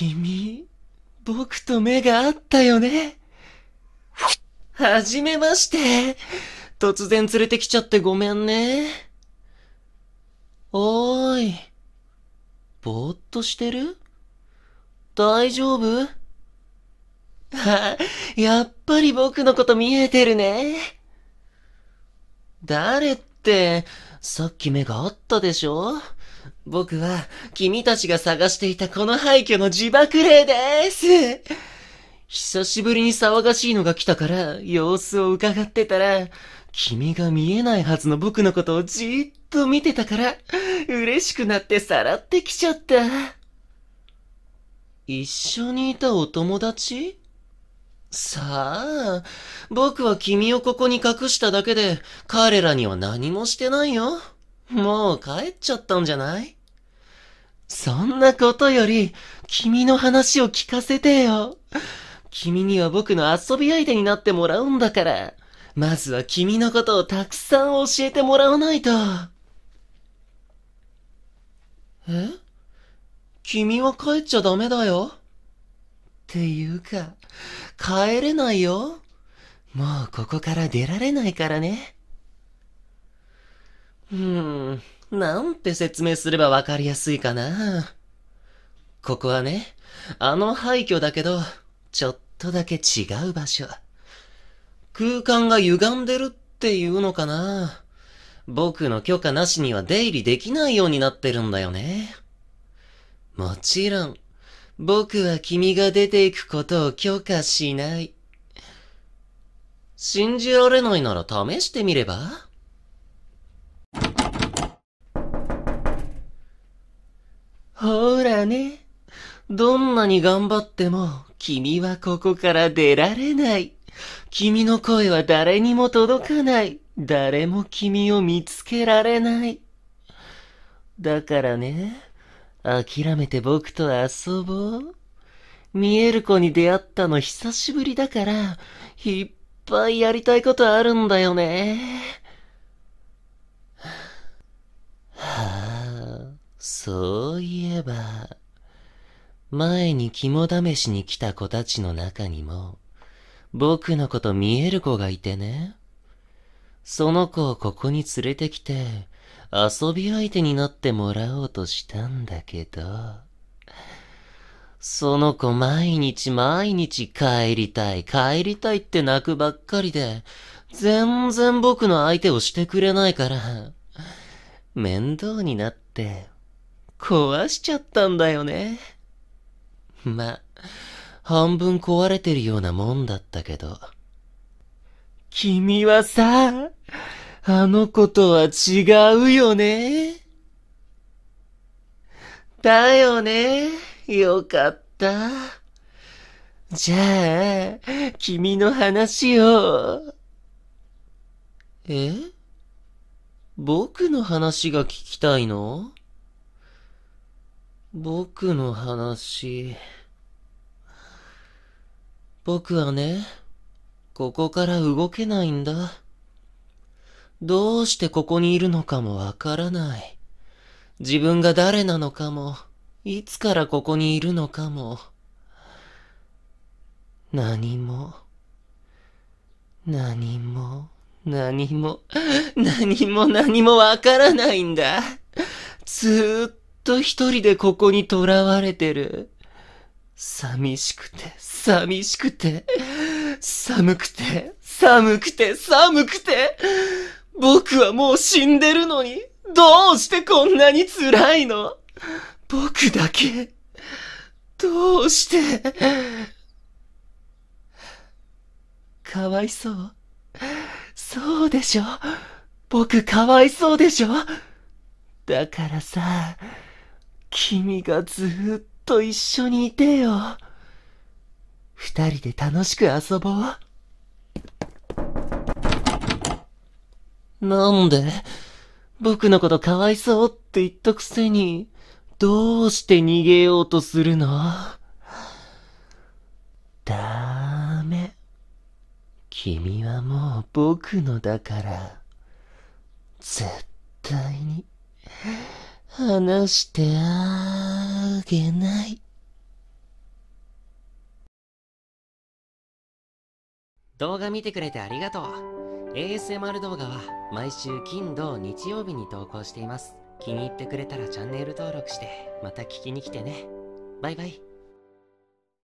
君、僕と目が合ったよねはじめまして。突然連れてきちゃってごめんね。おーい。ぼーっとしてる大丈夫は、やっぱり僕のこと見えてるね。誰って、さっき目が合ったでしょ僕は君たちが探していたこの廃墟の自爆霊です。久しぶりに騒がしいのが来たから様子を伺ってたら、君が見えないはずの僕のことをじーっと見てたから、嬉しくなってさらってきちゃった。一緒にいたお友達さあ、僕は君をここに隠しただけで、彼らには何もしてないよ。もう帰っちゃったんじゃないそんなことより、君の話を聞かせてよ。君には僕の遊び相手になってもらうんだから。まずは君のことをたくさん教えてもらわないと。え君は帰っちゃダメだよ。っていうか、帰れないよ。もうここから出られないからね。うーん。なんて説明すればわかりやすいかな。ここはね、あの廃墟だけど、ちょっとだけ違う場所。空間が歪んでるっていうのかな。僕の許可なしには出入りできないようになってるんだよね。もちろん、僕は君が出ていくことを許可しない。信じられないなら試してみればほらね。どんなに頑張っても、君はここから出られない。君の声は誰にも届かない。誰も君を見つけられない。だからね、諦めて僕と遊ぼう。見える子に出会ったの久しぶりだから、いっぱいやりたいことあるんだよね。はあ、そういえば。えば、前に肝試しに来た子たちの中にも、僕のこと見える子がいてね。その子をここに連れてきて、遊び相手になってもらおうとしたんだけど、その子毎日毎日帰りたい帰りたいって泣くばっかりで、全然僕の相手をしてくれないから、面倒になって、壊しちゃったんだよね。ま、半分壊れてるようなもんだったけど。君はさ、あの子とは違うよね。だよね。よかった。じゃあ、君の話を。え僕の話が聞きたいの僕の話。僕はね、ここから動けないんだ。どうしてここにいるのかもわからない。自分が誰なのかも、いつからここにいるのかも。何も、何も、何も、何も何もわからないんだ。ずーっと一人でここに囚われてる。寂しくて、寂しくて、寒くて、寒くて、寒くて、僕はもう死んでるのに、どうしてこんなに辛いの僕だけ、どうして、かわいそう。そうでしょ僕かわいそうでしょだからさ、君がずっと一緒にいてよ。二人で楽しく遊ぼう。なんで、僕のことかわいそうって言ったくせに、どうして逃げようとするのダメ。君はもう僕のだから、絶対に。話してあげない。動画見てくれてありがとう。ASMR 動画は毎週金土日曜日に投稿しています。気に入ってくれたらチャンネル登録して、また聞きに来てね。バイバイ。